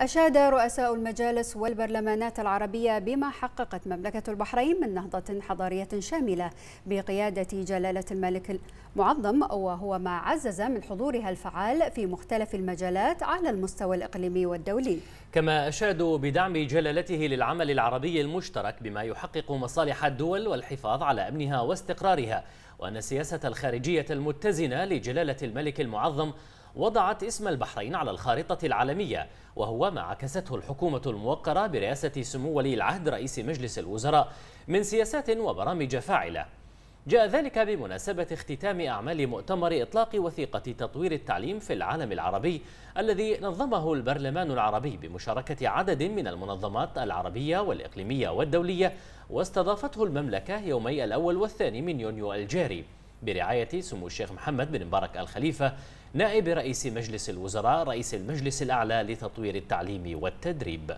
أشاد رؤساء المجالس والبرلمانات العربية بما حققت مملكة البحرين من نهضة حضارية شاملة بقيادة جلالة الملك المعظم وهو ما عزز من حضورها الفعال في مختلف المجالات على المستوى الإقليمي والدولي كما أشادوا بدعم جلالته للعمل العربي المشترك بما يحقق مصالح الدول والحفاظ على أمنها واستقرارها وأن السياسة الخارجية المتزنة لجلالة الملك المعظم وضعت اسم البحرين على الخارطة العالمية وهو ما عكسته الحكومة الموقرة برئاسة سمو ولي العهد رئيس مجلس الوزراء من سياسات وبرامج فاعلة جاء ذلك بمناسبة اختتام أعمال مؤتمر إطلاق وثيقة تطوير التعليم في العالم العربي الذي نظمه البرلمان العربي بمشاركة عدد من المنظمات العربية والإقليمية والدولية واستضافته المملكة يومي الأول والثاني من يونيو الجاري برعاية سمو الشيخ محمد بن مبارك الخليفة نائب رئيس مجلس الوزراء رئيس المجلس الأعلى لتطوير التعليم والتدريب